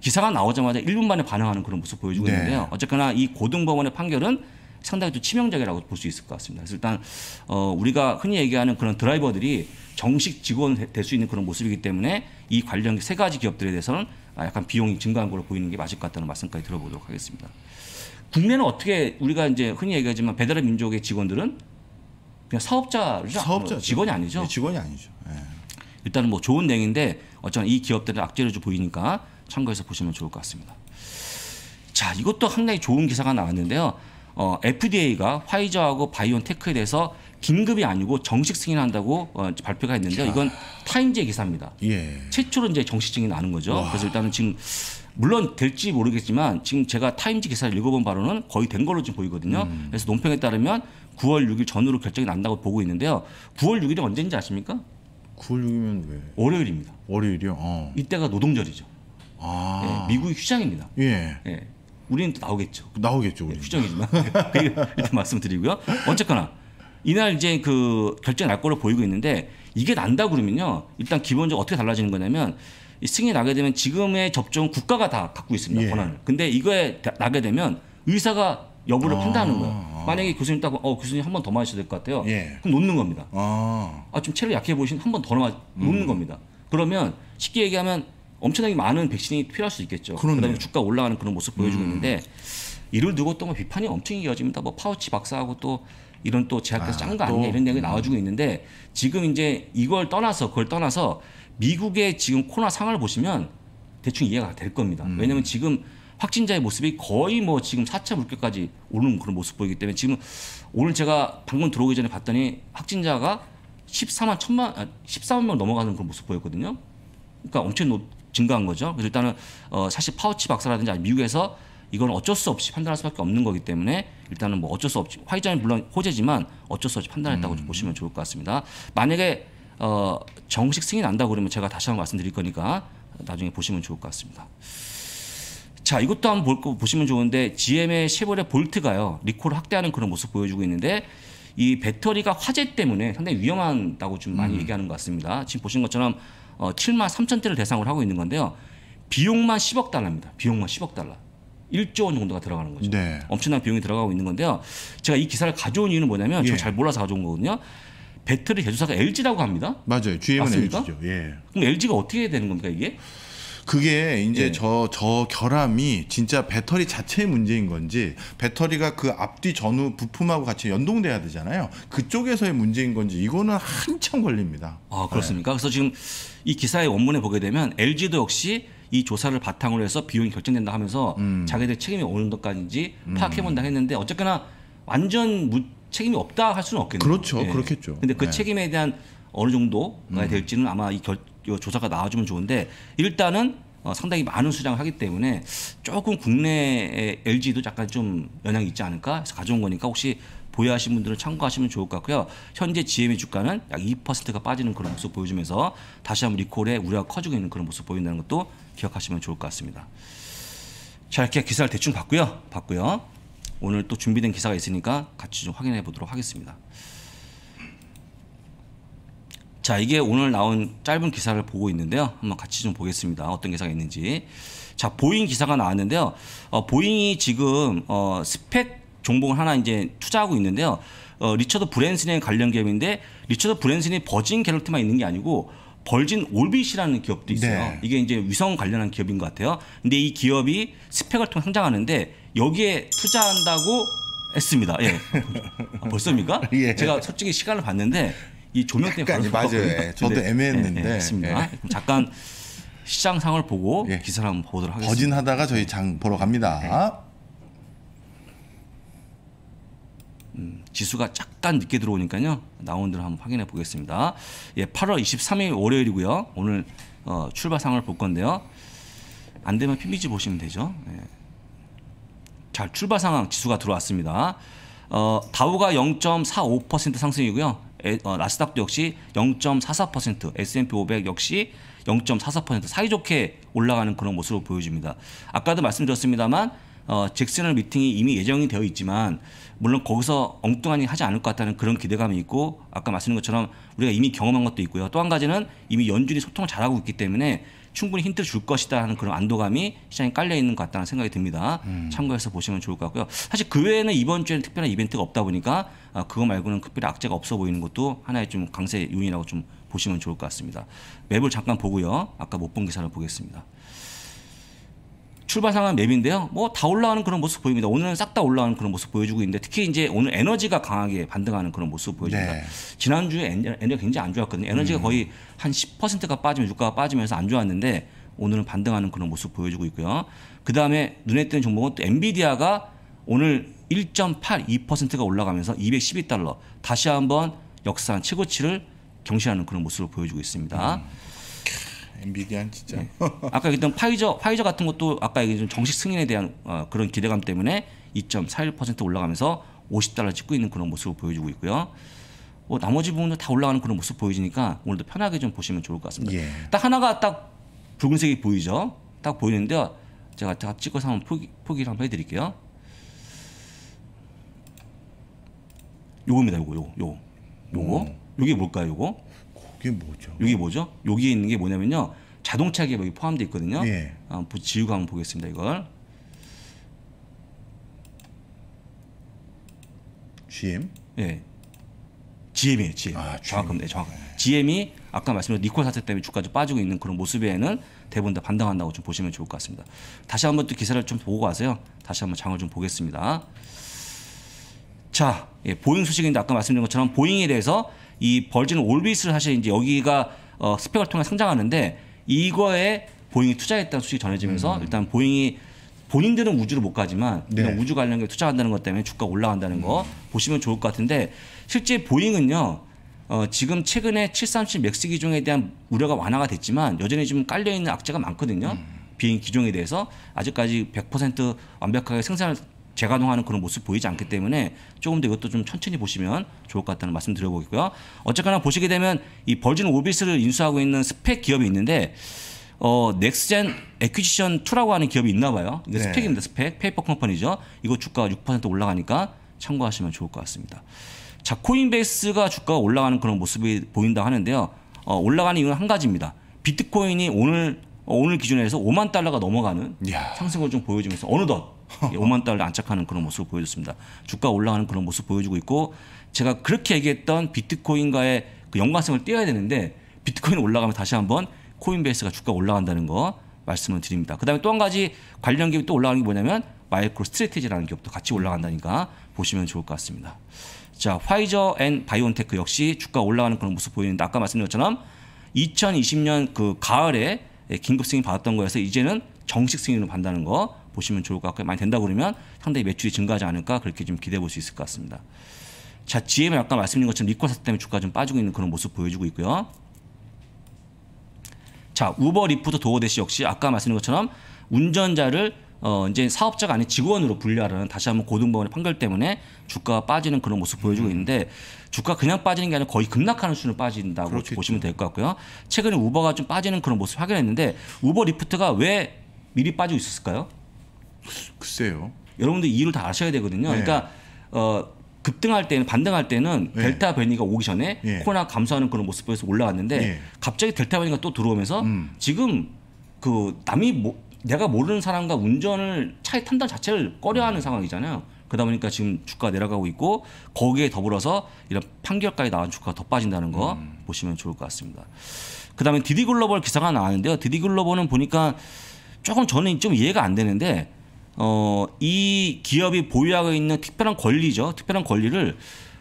기사가 나오자마자 1분 만에 반응하는 그런 모습 보여주고 네. 있는데요. 어쨌거나 이 고등법원의 판결은 상당히 좀 치명적이라고 볼 수 있을 것 같습니다. 그래서 일단 어, 우리가 흔히 얘기하는 그런 드라이버들이 정식 직원 될 수 있는 그런 모습이기 때문에 이 관련 세 가지 기업들에 대해서는 아, 약간 비용이 증가한 걸로 보이는 게 맞을 것 같다는 말씀까지 들어보도록 하겠습니다. 국내는 어떻게 우리가 이제 흔히 얘기하지만 배달의 민족의 직원들은 그냥 사업자 사업자 직원이 아니죠. 네, 직원이 아니죠. 네. 일단은 뭐 좋은 내용인데 어쨌든 이 기업들은 악재로 좀 보이니까 참고해서 보시면 좋을 것 같습니다. 자, 이것도 상당히 좋은 기사가 나왔는데요. 어, FDA가 화이자하고 바이온테크에 대해서 긴급이 아니고 정식 승인한다고 어, 발표가 했는데 이건 타임즈의 기사입니다. 예. 최초로 이제 정식 승인 나는 거죠. 와. 그래서 일단은 지금 물론 될지 모르겠지만 지금 제가 타임즈 기사를 읽어본 바로는 거의 된 걸로 지금 보이거든요. 음. 그래서 논평에 따르면 9월 6일 전후로 결정이 난다고 보고 있는데요. 9월 6일이 언제인지 아십니까? 9월 6일이면 왜? 월요일입니다. 월요일이요? 어. 이때가 노동절이죠. 아. 예, 미국의 휴장입니다. 예. 예. 우리는 또 나오겠죠. 나오겠죠. 예, 우리. 휴장이지만그 일단 말씀드리고요. 어쨌거나 이날 이제 그 결제 날 거로 보이고 있는데 이게 난다 그러면요. 일단 기본적으로 어떻게 달라지는 거냐면 이 승인이 나게 되면 지금의 접종 국가가 다 갖고 있습니다. 예. 권한을. 근데 이거에 나게 되면 의사가 여부를 아, 판단하는 거예요. 만약에 교수님 딱어 교수님 한 번 더 맞으셔야 될 것 같아요. 예. 그럼 놓는 겁니다. 아, 아좀 체력 약해 보이신 한 번더 음. 놓는 음. 겁니다. 그러면 쉽게 얘기하면 엄청나게 많은 백신이 필요할 수 있겠죠. 그렇네요. 그다음에 주가 올라가는 그런 모습 보여주고 음. 있는데 이를 두고 또 뭐 비판이 엄청 이어집니다. 뭐 파우치 박사하고 또 이런 또 제약회사 아, 짠거 아니냐 이런 얘기가 음. 나와주고 있는데 지금 이제 이걸 떠나서 그걸 떠나서 미국의 지금 코로나 상황을 보시면 대충 이해가 될 겁니다. 음. 왜냐하면 지금 확진자의 모습이 거의 뭐 지금 4차 물결까지 오는 르 그런 모습 보이기 때문에 지금 오늘 제가 방금 들어오기 전에 봤더니 확진자가 14만 천만 아, 14만 명 넘어가는 그런 모습 보였거든요. 그러니까 엄청 높, 증가한 거죠. 그래서 일단은 어, 사실 파우치 박사라든지 미국에서 이건 어쩔 수 없이 판단할 수밖에 없는 거기 때문에 일단은 뭐 어쩔 수없지 화이자는 물론 호재지만 어쩔 수 없이 판단했다고 음. 보시면 좋을 것 같습니다. 만약에 어, 정식 승인 안다고 그러면 제가 다시 한번 말씀드릴 거니까 나중에 보시면 좋을 것 같습니다. 자, 이것도 한번 볼, 보시면 좋은데 GM의 쉐보레 볼트가요 리콜을 확대하는 그런 모습 보여주고 있는데 이 배터리가 화재 때문에 상당히 위험하다고 좀 많이 음. 얘기하는 것 같습니다. 지금 보신 것처럼 어, 7만 3천 대를 대상으로 하고 있는 건데요. 비용만 10억 달러입니다. 비용만 10억 달러. 일조원 정도가 들어가는 거죠. 네. 엄청난 비용이 들어가고 있는 건데요. 제가 이 기사를 가져온 이유는 뭐냐면 예. 제잘 몰라서 가져온 거거든요. 배터리 제조사가 LG라고 합니다. 맞아요. GM은 맞습니까? LG죠. 예. 그럼 LG가 어떻게 되는 겁니까 이게? 그게 이제 저저 예. 저 결함이 진짜 배터리 자체의 문제인 건지 배터리가 그 앞뒤 전후 부품하고 같이 연동돼야 되잖아요. 그쪽에서의 문제인 건지 이거는 한참 걸립니다. 아 그렇습니까? 네. 그래서 지금 이 기사의 원문에 보게 되면 LG도 역시 이 조사를 바탕으로 해서 비용이 결정된다 하면서 음. 자기들 책임이 어느 정도까지인지 음. 파악해본다 했는데 어쨌거나 완전 무, 책임이 없다 할 수는 없겠네요. 그렇죠. 예. 그렇겠죠. 근데 그 네. 책임에 대한 어느 정도가 음. 될지는 아마 이, 결, 이 조사가 나와주면 좋은데 일단은 어, 상당히 많은 수량을 하기 때문에 조금 국내 LG도 약간 좀 영향이 있지 않을까 해서 가져온 거니까 혹시 보유하신 분들은 참고하시면 좋을 것 같고요. 현재 GM의 주가는 약 2%가 빠지는 그런 모습 보여주면서 다시 한번 리콜에 우려가 커지고 있는 그런 모습 보인다는 것도 기억하시면 좋을 것 같습니다. 자 이렇게 기사를 대충 봤고요. 봤고요. 오늘 또 준비된 기사가 있으니까 같이 좀 확인해 보도록 하겠습니다. 자 이게 오늘 나온 짧은 기사를 보고 있는데요 한번 같이 좀 보겠습니다 어떤 기사가 있는지 자 보잉 기사가 나왔는데요 어, 보잉이 지금 어, 스펙 종목을 하나 이제 투자하고 있는데요. 어, 리처드 브랜슨의 관련 기업인데 리처드 브랜슨이 버진 갤롤트만 있는 게 아니고 벌진 올빗이라는 기업도 있어요. 네. 이게 이제 위성 관련한 기업인 것 같아요. 근데 이 기업이 스펙을 통해 성장하는데 여기에 투자한다고 했습니다. 예. 아, 벌써입니까? 예. 제가 솔직히 시간을 봤는데 이 조명 때문에 바로 맞아요. 네. 네, 예. 저도 애매했는데. 예, 예, 맞습니다. 잠깐 시장 상을 보고 기사를 한번 보도록 하겠습니다. 버진하다가 저희 장 보러 갑니다. 네. 음, 지수가 잠깐 늦게 들어오니까요. 나온 대로 한번 확인해 보겠습니다. 예, 8월 23일 월요일이고요. 오늘 어, 출발상을 볼 건데요. 안 되면 PBG 보시면 되죠. 예. 잘 출발 상황 지수가 들어왔습니다. 어, 다우가 0.45% 상승이고요. 에, 어, 나스닥도 역시 0.44%, S&P 500 역시 0.44% 사이좋게 올라가는 그런 모습을 보여줍니다. 아까도 말씀드렸습니다만 어, 잭슨을 미팅이 이미 예정이 되어 있지만 물론 거기서 엉뚱하니 하지 않을 것 같다는 그런 기대감이 있고 아까 말씀드린 것처럼 우리가 이미 경험한 것도 있고요. 또 한 가지는 이미 연준이 소통을 잘하고 있기 때문에 충분히 힌트를 줄 것이다 하는 그런 안도감이 시장에 깔려 있는 것 같다는 생각이 듭니다. 음. 참고해서 보시면 좋을 것 같고요. 사실 그 외에는 이번 주에는 특별한 이벤트가 없다 보니까 아, 그거 말고는 특별히 악재가 없어 보이는 것도 하나의 좀 강세 요인이라고 좀 보시면 좋을 것 같습니다. 맵을 잠깐 보고요. 아까 못 본 기사를 보겠습니다. 출발 상황 맵인데요. 뭐 다 올라가는 그런 모습 보입니다. 오늘은 싹 다 올라가는 그런 모습 보여주고 있는데 특히 이제 오늘 에너지가 강하게 반등하는 그런 모습 보여줍니다. 네. 지난주에 에너지가 굉장히 안 좋았거든요. 에너지가 음. 거의 한 10%가 빠지면 주가가 빠지면서 안 좋았는데 오늘은 반등하는 그런 모습 보여주고 있고요. 그 다음에 눈에 띄는 종목은 또 엔비디아가 오늘 1.82%가 올라가면서 212달러 다시 한번 역사한 최고치를 경신하는 그런 모습을 보여주고 있습니다. 음. 엔비디안 진짜. 네. 아까 얘기했던 파이저, 파이저 같은 것도 아까 얘기했던 정식 승인에 대한 어, 그런 기대감 때문에 2.41% 올라가면서 50달러 찍고 있는 그런 모습을 보여주고 있고요. 뭐 나머지 부분도 다 올라가는 그런 모습 보여지니까 오늘도 편하게 좀 보시면 좋을 것 같습니다. 예. 딱 하나가 딱 붉은색이 보이죠. 딱 보이는데요. 제가 다 찍어서 한번 포기, 포기를 한번 해드릴게요. 요겁니다. 요거, 요거, 요거. 요거. 음. 요게 뭘까요? 요거? 그게 뭐죠? 이게 뭐죠? 여기에 있는 게 뭐냐면요. 자동차 개발이 포함되어 있거든요. 예. 아, 지우고 한번 보겠습니다. 이걸. GM? 예. GM이에요. GM. 아, 정확합니다. 예, 정확. 예. GM이 아까 말씀드린 니콜 사태 때문에 주가가 빠지고 있는 그런 모습에는 대부분 다 반등한다고 좀 보시면 좋을 것 같습니다. 다시 한번 또 기사를 좀 보고 가세요. 다시 한번 장을 좀 보겠습니다. 자, 예, 보잉 소식인데 아까 말씀드린 것처럼 보잉에 대해서 이 벌진 올비스를 사실 이제 여기가 어, 스펙을 통해 성장하는데 이거에 보잉이 투자했다는 소식이 전해지면서 음. 일단 보잉이 본인들은 우주를 못 가지만 네. 우주 관련 게 투자한다는 것 때문에 주가 올라간다는 거 음. 보시면 좋을 것 같은데 실제 보잉은요 어, 지금 최근에 737 맥스 기종에 대한 우려가 완화가 됐지만 여전히 좀 깔려 있는 악재가 많거든요. 음. 비행 기종에 대해서 아직까지 100% 완벽하게 생산을 재가동하는 그런 모습 보이지 않기 때문에 조금 더 이것도 좀 천천히 보시면 좋을 것 같다는 말씀 드려보겠고요. 어쨌거나 보시게 되면 이 버진 오비스를 인수하고 있는 스펙 기업이 있는데 어, 넥스젠 에퀴지션 2라고 하는 기업이 있나 봐요. 이게 네. 스펙입니다. 스펙. 페이퍼 컴퍼니죠. 이거 주가가 6% 올라가니까 참고하시면 좋을 것 같습니다. 자, 코인베이스가 주가가 올라가는 그런 모습이 보인다 하는데요. 어, 올라가는 이유는 한 가지입니다. 비트코인이 오늘 어, 오늘 기준에서 5만 달러가 넘어가는 이야. 상승을 좀 보여주면서 어느덧 5만 예, 달러 안착하는 그런 모습을 보여줬습니다. 주가 올라가는 그런 모습 보여주고 있고 제가 그렇게 얘기했던 비트코인과의 그 연관성을 띄어야 되는데 비트코인 올라가면 다시 한번 코인베이스가 주가 올라간다는 거 말씀을 드립니다. 그다음에 또 한 가지 관련 기업이 또 올라가는 게 뭐냐면 마이크로 스트레티지라는 기업도 같이 올라간다니까 보시면 좋을 것 같습니다. 자, 화이저 앤 바이온테크 역시 주가 올라가는 그런 모습 보이는데 아까 말씀드린 것처럼 2020년 그 가을에 예, 긴급 승인 받았던 거에서 이제는 정식 승인을 받는다는 거 보시면 좋을 것 같고 많이 된다 그러면 상당히 매출이 증가하지 않을까 그렇게 좀 기대해 볼 수 있을 것 같습니다. 자, g m 아까 말씀드린 것처럼 리콜 사태 때문에 주가 좀 빠지고 있는 그런 모습 보여주고 있고요. 자, 우버 리프트 도어대시 역시 아까 말씀드린 것처럼 운전자를 어, 이제 사업자가 아닌 직원으로 분류하라는 다시 한번 고등법원의 판결 때문에 주가가 빠지는 그런 모습 보여주고 음. 있는데 주가 그냥 빠지는 게 아니라 거의 급락하는 수준으로 빠진다고 그렇겠죠. 보시면 될 것 같고요. 최근에 우버가 좀 빠지는 그런 모습 확인했는데 우버 리프트가 왜 미리 빠지고 있었을까요? 글쎄요. 여러분들 이유를 다 아셔야 되거든요. 그러니까, 네. 그러니까 어 급등할 때는 반등할 때는 예. 델타 변이가 오기 전에 예. 코로나 감소하는 그런 모습 에서올라왔는데 예. 갑자기 델타 변이가 또 들어오면서 음. 지금 그 남이 모, 내가 모르는 사람과 운전을 차에 탄다는 자체를 꺼려하는 음. 상황이잖아요. 그러다 보니까 지금 주가 내려가고 있고 거기에 더불어서 이런 판결까지 나온 주가가 더 빠진다는 거 음. 보시면 좋을 것 같습니다. 그다음에 디디글로벌 기사가 나왔는데요. 디디글로벌은 보니까 조금 저는 좀 이해가 안 되는데 어, 이 기업이 보유하고 있는 특별한 권리죠. 특별한 권리를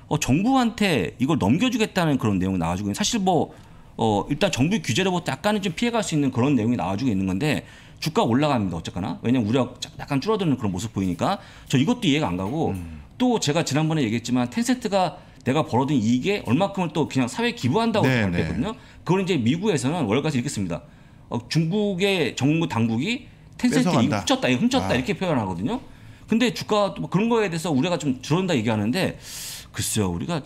어, 정부한테 이걸 넘겨주겠다는 그런 내용이 나와주고 사실 뭐 어, 일단 정부 의 규제로부터 약간은 좀 피해갈 수 있는 그런 내용이 나와주고 있는 건데 주가 올라갑니다. 어쨌거나. 왜냐면 우리가 약간 줄어드는 그런 모습 보이니까 저 이것도 이해가 안 가고 음. 또 제가 지난번에 얘기했지만 텐센트가 내가 벌어둔 이익에 얼마큼을 또 그냥 사회에 기부한다고 네, 네. 생각했거든요. 그걸 이제 미국에서는 월가에서 읽겠습니다. 어, 중국의 정부 당국이 텐센트 훔쳤다, 훔쳤다 아. 이렇게 표현하거든요. 근데 주가 뭐 그런 거에 대해서 우리가좀 줄어든다 얘기하는데 글쎄요 우리가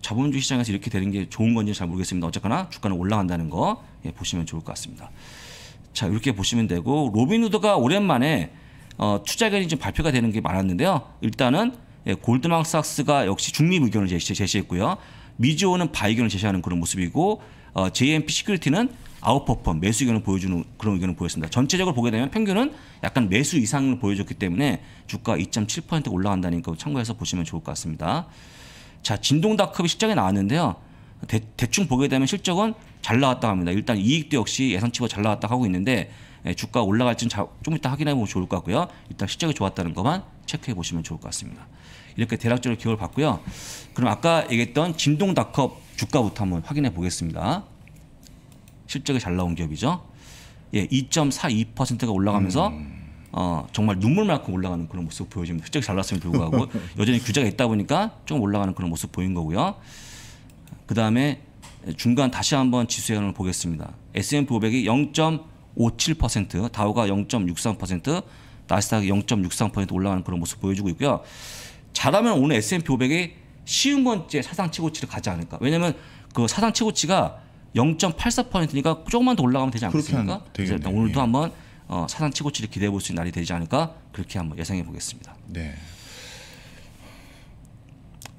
자본주의 시장에서 이렇게 되는 게 좋은 건지 잘 모르겠습니다. 어쨌거나 주가는 올라간다는 거 예, 보시면 좋을 것 같습니다. 자 이렇게 보시면 되고 로빈후드가 오랜만에 어, 투자 의견이 좀 발표가 되는 게 많았는데요. 일단은 예, 골드만삭스가 역시 중립 의견을 제시, 제시했고요. 미지오는 바이견을 제시하는 그런 모습이고 어, JMP 시큐리티는 아웃퍼펌 매수 의견을 보여주는 그런 의견을 보였습니다. 전체적으로 보게 되면 평균은 약간 매수 이상을 보여줬기 때문에 주가 2.7%올라간다니까 참고해서 보시면 좋을 것 같습니다. 자 진동닷컴이 실적이 나왔는데요. 대, 대충 보게 되면 실적은 잘 나왔다 합니다. 일단 이익도 역시 예상치보다 잘 나왔다 하고 있는데 예, 주가 올라갈지는 좀 이따 확인해 보면 좋을 것 같고요. 일단 실적이 좋았다는 것만 체크해 보시면 좋을 것 같습니다. 이렇게 대략적으로 기억을 봤고요. 그럼 아까 얘기했던 진동닷컴 주가부터 한번 확인해 보겠습니다. 실적이 잘 나온 기업이죠. 예, 2.42%가 올라가면서 음. 어, 정말 눈물만큼 올라가는 그런 모습 보여집니다. 실적이 잘 났음에도 불구하고 여전히 규제가 있다 보니까 조 올라가는 그런 모습 보인 거고요. 그다음에 중간 다시 한번 지수 현황을 보겠습니다. S&P 500이 0.57%, 다우가 0.63%, 나스닥이 0.63% 올라가는 그런 모습 보여주고 있고요. 잘하면 오늘 S&P 500이 쉬운 번째 사상 최고치를 가지 않을까. 왜냐하면 그 사상 최고치가 0.84%니까 조금만 더 올라가면 되지 않겠습니까? 그래서 일단 오늘도 예. 한번 어, 사상 최고치를 기대해 볼 수 있는 날이 되지 않을까 그렇게 한번 예상해 보겠습니다. 네.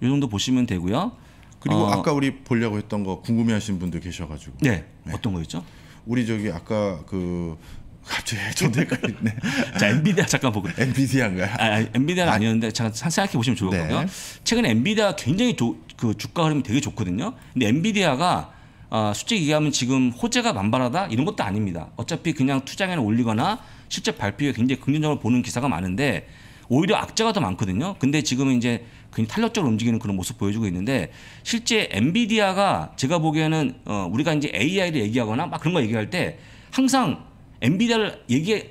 이 정도 보시면 되고요. 그리고 어, 아까 우리 보려고 했던 거 궁금해하시는 분들 계셔가지고. 네. 네. 어떤 거였죠? 우리 저기 아까 그 갑자기 전대가 있네. 자 엔비디아 잠깐 보고. 엔비디아인가요? 아, 아 엔비디아 네. 아니었는데 잠깐 생각해 보시면 좋을 네. 거고요. 최근 엔비디아 굉장히 조, 그 주가 흐름이 되게 좋거든요. 근데 엔비디아가 아, 솔직히 얘기하면 지금 호재가 만발하다 이런 것도 아닙니다. 어차피 그냥 투자에는 올리거나 실제 발표에 굉장히 긍정적으로 보는 기사가 많은데 오히려 악재가 더 많거든요. 근데 지금 은 이제 굉장히 탄력적으로 움직이는 그런 모습 보여주고 있는데 실제 엔비디아가 제가 보기에는 어, 우리가 이제 AI를 얘기하거나 막 그런 거 얘기할 때 항상 엔비디아를 얘기 해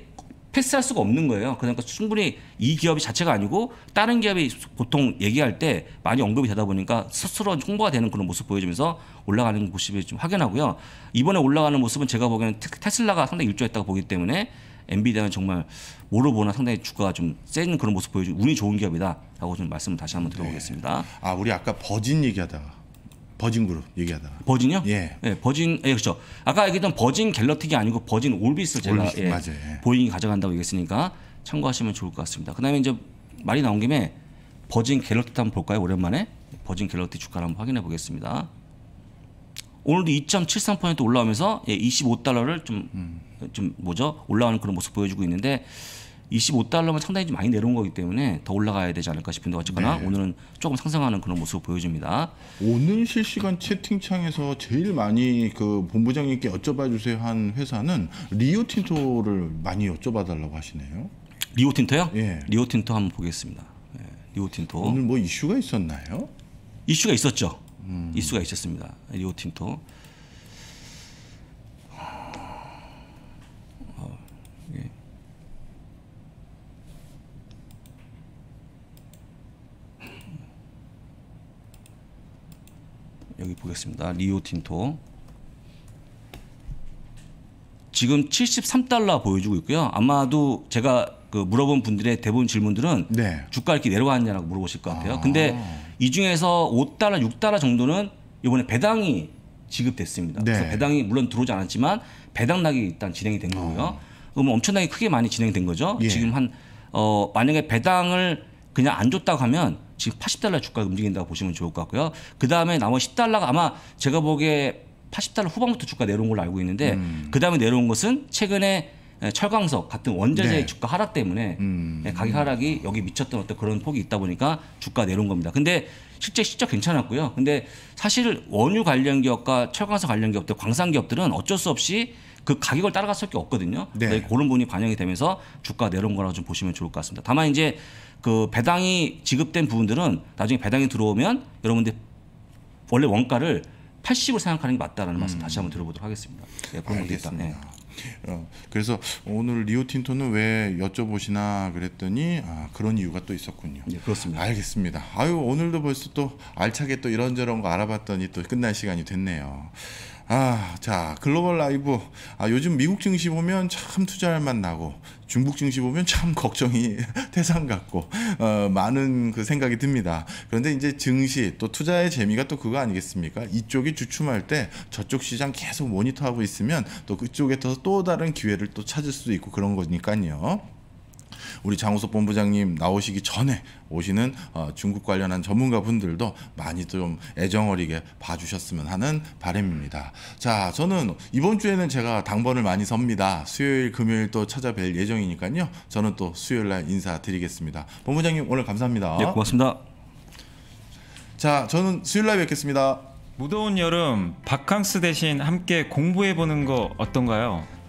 패스할 수가 없는 거예요. 그러니까 충분히 이 기업이 자체가 아니고 다른 기업이 보통 얘기할 때 많이 언급이 되다 보니까 스스로 홍보가 되는 그런 모습 보여주면서 올라가는 모습이 좀 확연하고요. 이번에 올라가는 모습은 제가 보기에는 테슬라가 상당히 일조했다고 보기 때문에 엔비디아는 정말 뭐로 보나 상당히 주가가 좀센 그런 모습 보여주고 운이 좋은 기업이다라고 좀 말씀을 다시 한번 네. 드려보겠습니다. 네. 아 우리 아까 버진 얘기하다가 버진 그룹 얘기하다가. 버진요? 예. 예 버진 예, 그렇죠. 아까 얘기했던 버진 갤럭틱이 아니고 버진 올비스 제가 올비스, 예, 맞아요. 예. 보잉이 가져간다고 얘기했으니까 참고하시면 좋을 것 같습니다. 그다음에 이제 말이 나온 김에 버진 갤럭틱 한번 볼까요? 오랜만에 버진 갤럭틱 주가를 한번 확인해 보겠습니다. 오늘도 2.73% 올라오면서 예, 25달러를 좀좀 음. 좀 뭐죠 올라가는 그런 모습 보여주고 있는데 25달러면 상당히 좀 많이 내려온 거기 때문에 더 올라가야 되지 않을까 싶은데 어쨌거나 네. 오늘은 조금 상승하는 그런 모습을 보여줍니다. 오늘 실시간 채팅창에서 제일 많이 그 본부장님께 여쭤봐 주세요 한 회사는 리오틴토를 많이 여쭤봐 달라고 하시네요. 리오틴토요? 예. 리오틴토 한번 보겠습니다. 예. 리오틴토. 오늘 뭐 이슈가 있었나요? 이슈가 있었죠. 음. 이슈가 있었습니다. 리오틴토. 여기 보겠습니다. 리오틴토. 지금 73달러 보여주고 있고요. 아마도 제가 그 물어본 분들의 대부분 질문들은 네. 주가 이렇게 내려왔냐라고 물어보실 것 같아요. 아. 근데 이 중에서 5달러, 6달러 정도는 이번에 배당이 지급됐습니다. 네. 그래서 배당이 물론 들어오지 않았지만 배당락이 일단 진행이 된 거고요. 어. 아. 그럼 뭐 엄청나게 크게 많이 진행된 거죠. 예. 지금 한 어, 만약에 배당을 그냥 안 줬다고 하면 지금 80달러 주가가 움직인다고 보시면 좋을 것 같고요. 그 다음에 나머지 10달러가 아마 제가 보기에 80달러 후반부터 주가 내려온 걸로 알고 있는데 음. 그 다음에 내려온 것은 최근에 철광석 같은 원자재의 네. 주가 하락 때문에 음. 네, 가격 하락이 여기 미쳤던 어떤 그런 폭이 있다 보니까 주가 내려온 겁니다. 근데 실제 실적 괜찮았고요. 근데 사실 원유 관련 기업과 철광석 관련 기업들, 광산 기업들은 어쩔 수 없이 그 가격을 따라갈 수밖에 없거든요. 네. 그런 부분이 반영이 되면서 주가 내려온 거라고 좀 보시면 좋을 것 같습니다. 다만 이제 그 배당이 지급된 부분들은 나중에 배당이 들어오면 여러분들 원래 원가를 80을 생각하는 게 맞다라는 음. 말씀 다시 한번 들어보도록 하겠습니다. 예, 네, 그런 것도 있다. 네. 그래서 오늘 리오틴토는 왜 여쭤보시나 그랬더니 아, 그런 이유가 또 있었군요. 네, 그렇습니다. 알겠습니다. 아유 오늘도 벌써 또 알차게 또 이런저런 거 알아봤더니 또 끝날 시간이 됐네요. 아, 자, 글로벌 라이브. 아, 요즘 미국 증시 보면 참 투자할 만 나고, 중국 증시 보면 참 걱정이 태산 같고, 어, 많은 그 생각이 듭니다. 그런데 이제 증시, 또 투자의 재미가 또 그거 아니겠습니까? 이쪽이 주춤할 때 저쪽 시장 계속 모니터하고 있으면 또 그쪽에 더 또 다른 기회를 또 찾을 수도 있고 그런 거니까요. 우리 장우석 본부장님 나오시기 전에 오시는 어, 중국 관련한 전문가분들도 많이 좀 애정어리게 봐주셨으면 하는 바람입니다. 자, 저는 이번 주에는 제가 당번을 많이 섭니다. 수요일, 금요일 또 찾아뵐 예정이니까요. 저는 또 수요일 날 인사드리겠습니다. 본부장님 오늘 감사합니다. 네, 고맙습니다. 자, 저는 수요일 날 뵙겠습니다. 무더운 여름 바캉스 대신 함께 공부해 보는 거 어떤가요?